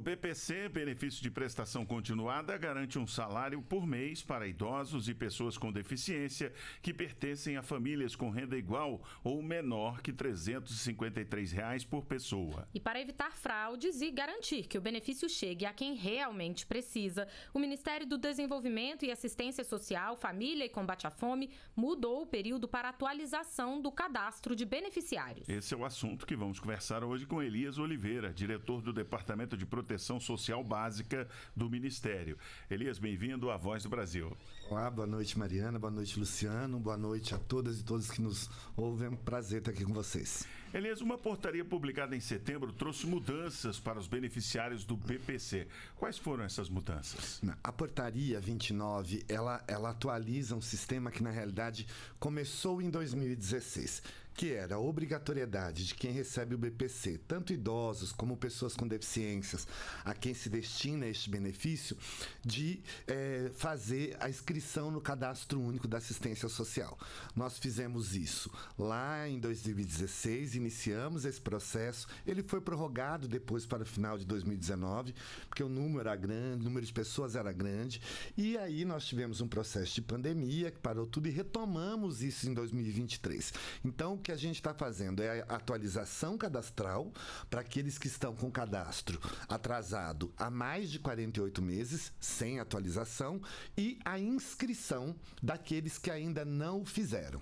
BPC, benefício de prestação continuada, garante um salário por mês para idosos e pessoas com deficiência que pertencem a famílias com renda igual ou menor que R$ 353 reais por pessoa. E para evitar fraudes e garantir que o benefício chegue a quem realmente precisa, o Ministério do Desenvolvimento e Assistência Social, Família e Combate à Fome mudou o período para atualização do cadastro de beneficiários. Esse é o assunto que vamos conversar hoje com Elias Oliveira, diretor do Departamento de Proteção proteção social básica do Ministério. Elias, bem-vindo à Voz do Brasil. Olá, boa noite, Mariana, boa noite, Luciano, boa noite a todas e todos que nos ouvem. É um prazer estar aqui com vocês. Elias, uma portaria publicada em setembro trouxe mudanças para os beneficiários do BPC. Quais foram essas mudanças? A portaria 29, ela, ela atualiza um sistema que, na realidade, começou em 2016 que era a obrigatoriedade de quem recebe o BPC, tanto idosos como pessoas com deficiências, a quem se destina este benefício, de é, fazer a inscrição no Cadastro Único da Assistência Social. Nós fizemos isso lá em 2016, iniciamos esse processo, ele foi prorrogado depois para o final de 2019, porque o número era grande, o número de pessoas era grande, e aí nós tivemos um processo de pandemia que parou tudo e retomamos isso em 2023. Então, que a gente está fazendo é a atualização cadastral para aqueles que estão com cadastro atrasado há mais de 48 meses, sem atualização, e a inscrição daqueles que ainda não o fizeram.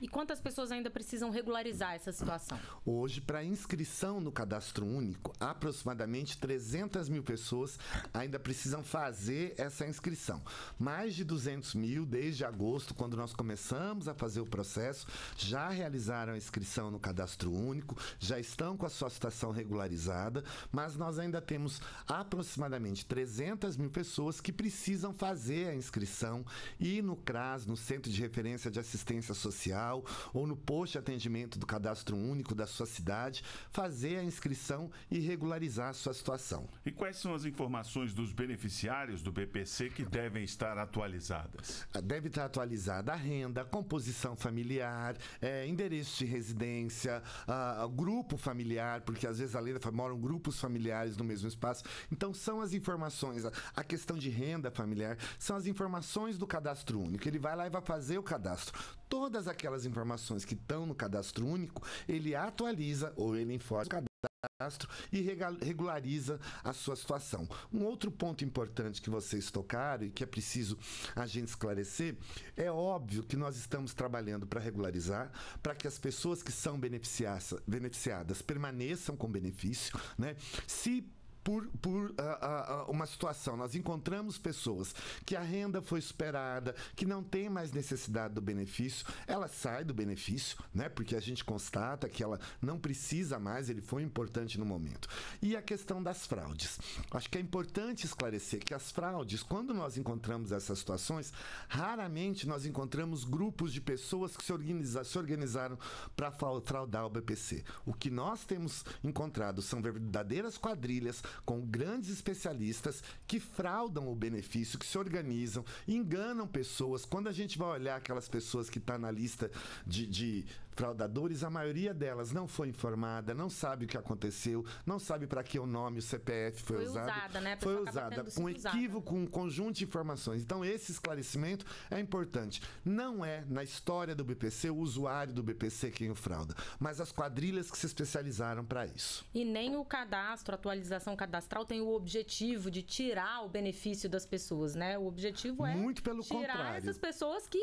E quantas pessoas ainda precisam regularizar essa situação? Hoje, para inscrição no cadastro único, aproximadamente 300 mil pessoas ainda precisam fazer essa inscrição. Mais de 200 mil, desde agosto, quando nós começamos a fazer o processo, já realizaram a inscrição no cadastro único, já estão com a sua situação regularizada, mas nós ainda temos aproximadamente 300 mil pessoas que precisam fazer a inscrição e no CRAS, no Centro de Referência de Assistência Social local ou no posto de atendimento do cadastro único da sua cidade, fazer a inscrição e regularizar a sua situação. E quais são as informações dos beneficiários do BPC que devem estar atualizadas? Deve estar atualizada a renda, a composição familiar, é, endereço de residência, a, a grupo familiar, porque às vezes além da moram grupos familiares no mesmo espaço. Então são as informações, a, a questão de renda familiar, são as informações do cadastro único. Ele vai lá e vai fazer o cadastro. Todas aquelas aquelas informações que estão no cadastro único, ele atualiza ou ele informa o cadastro e regulariza a sua situação. Um outro ponto importante que vocês tocaram e que é preciso a gente esclarecer, é óbvio que nós estamos trabalhando para regularizar, para que as pessoas que são beneficiadas permaneçam com benefício, né? Se por, por uh, uh, uma situação. Nós encontramos pessoas que a renda foi esperada, que não tem mais necessidade do benefício, ela sai do benefício, né? Porque a gente constata que ela não precisa mais, ele foi importante no momento. E a questão das fraudes. Acho que é importante esclarecer que as fraudes, quando nós encontramos essas situações, raramente nós encontramos grupos de pessoas que se, organiza, se organizaram para fraudar o BPC. O que nós temos encontrado são verdadeiras quadrilhas, com grandes especialistas que fraudam o benefício, que se organizam, enganam pessoas. Quando a gente vai olhar aquelas pessoas que estão tá na lista de, de fraudadores, a maioria delas não foi informada, não sabe o que aconteceu, não sabe para que o nome, o CPF foi, foi usado. usada, né? Foi usada. Um equívoco, usada. um conjunto de informações. Então, esse esclarecimento é importante. Não é na história do BPC o usuário do BPC quem o frauda, mas as quadrilhas que se especializaram para isso. E nem o cadastro, atualização cadastral, tem o objetivo de tirar o benefício das pessoas, né? O objetivo é Muito pelo tirar contrário. essas pessoas que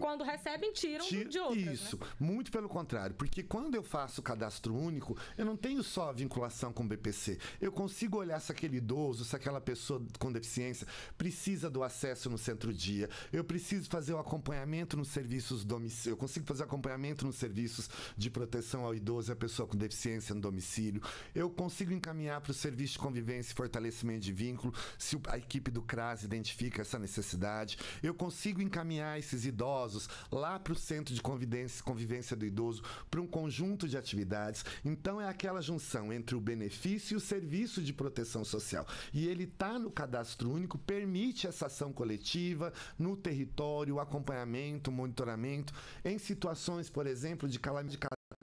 quando recebem, tiram Tira, de outras. Né? Isso, né? muito pelo contrário, porque quando eu faço o cadastro único, eu não tenho só a vinculação com o BPC. Eu consigo olhar se aquele idoso, se aquela pessoa com deficiência precisa do acesso no centro-dia. Eu preciso fazer o acompanhamento nos serviços domicílio. Eu consigo fazer acompanhamento nos serviços de proteção ao idoso e à pessoa com deficiência no domicílio. Eu consigo encaminhar para o serviço de convivência e fortalecimento de vínculo se a equipe do CRAS identifica essa necessidade. Eu consigo encaminhar esses idosos idosos lá para o centro de convivência, convivência do idoso, para um conjunto de atividades. Então é aquela junção entre o benefício e o serviço de proteção social. E ele está no cadastro único, permite essa ação coletiva no território, acompanhamento, monitoramento, em situações, por exemplo, de calamidade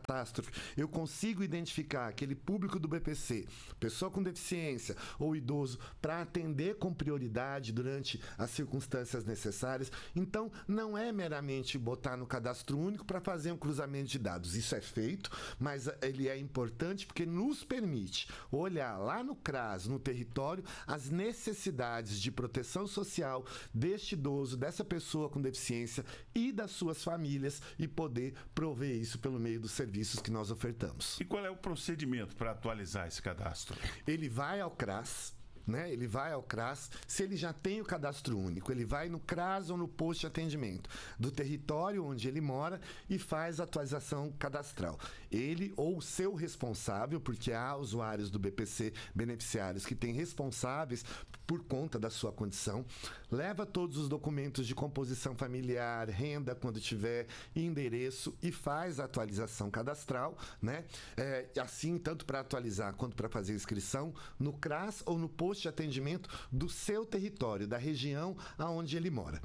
catástrofe, eu consigo identificar aquele público do BPC, pessoa com deficiência ou idoso, para atender com prioridade durante as circunstâncias necessárias. Então, não é meramente botar no cadastro único para fazer um cruzamento de dados. Isso é feito, mas eh, ele é importante porque nos permite olhar lá no CRAS, no território, as necessidades de proteção social deste idoso, dessa pessoa com deficiência e das suas famílias e poder prover isso pelo meio do serviço serviços que nós ofertamos. E qual é o procedimento para atualizar esse cadastro? Ele vai ao CRAS, né? Ele vai ao CRAS, se ele já tem o cadastro único, ele vai no CRAS ou no posto de atendimento do território onde ele mora e faz a atualização cadastral. Ele ou seu responsável, porque há usuários do BPC beneficiários que têm responsáveis por conta da sua condição, leva todos os documentos de composição familiar, renda quando tiver, endereço e faz a atualização cadastral, né? É, assim, tanto para atualizar quanto para fazer inscrição no CRAS ou no posto posto de atendimento do seu território, da região aonde ele mora.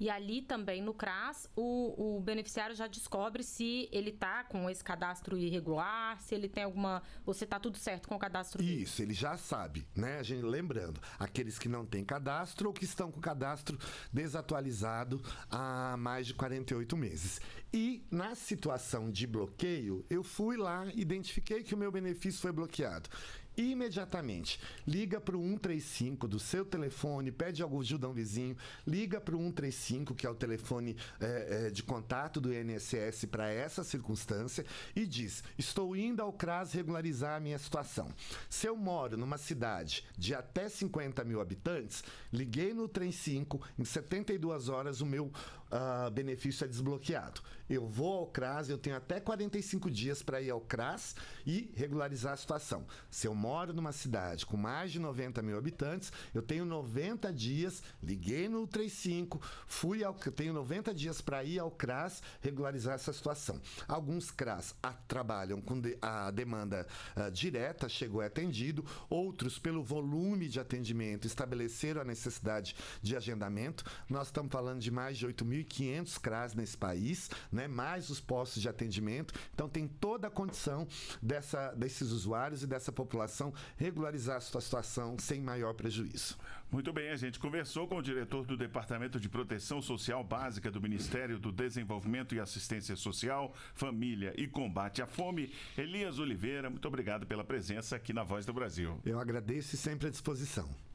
E ali também no CRAS, o, o beneficiário já descobre se ele está com esse cadastro irregular, se ele tem alguma. Você está tudo certo com o cadastro dele. Isso, ele já sabe, né? A gente, lembrando, aqueles que não têm cadastro ou que estão com o cadastro desatualizado há mais de 48 meses. E na situação de bloqueio, eu fui lá, identifiquei que o meu benefício foi bloqueado imediatamente. Liga para o 135 do seu telefone, pede ao a um vizinho, liga para o 135, que é o telefone é, é, de contato do INSS para essa circunstância, e diz: Estou indo ao CRAS regularizar a minha situação. Se eu moro numa cidade de até 50 mil habitantes, liguei no 35, em 72 horas o meu uh, benefício é desbloqueado. Eu vou ao CRAS, eu tenho até 45 dias para ir ao CRAS e regularizar a situação. Se eu moro numa cidade com mais de 90 mil habitantes, eu tenho 90 dias, liguei no 35, fui ao, tenho 90 dias para ir ao CRAS regularizar essa situação. Alguns CRAS a, trabalham com de, a demanda a, ah, direta, chegou e atendido, outros, pelo volume de atendimento, estabeleceram a necessidade de agendamento. Nós estamos falando de mais de 8.500 CRAS nesse país, né? mais os postos de atendimento, então tem toda a condição dessa, desses usuários e dessa população situação, regularizar a sua situação sem maior prejuízo. Muito bem, a gente conversou com o diretor do Departamento de Proteção Social Básica do Ministério do Desenvolvimento e Assistência Social, Família e Combate à Fome, Elias Oliveira. Muito obrigado pela presença aqui na Voz do Brasil. Eu agradeço e sempre à disposição.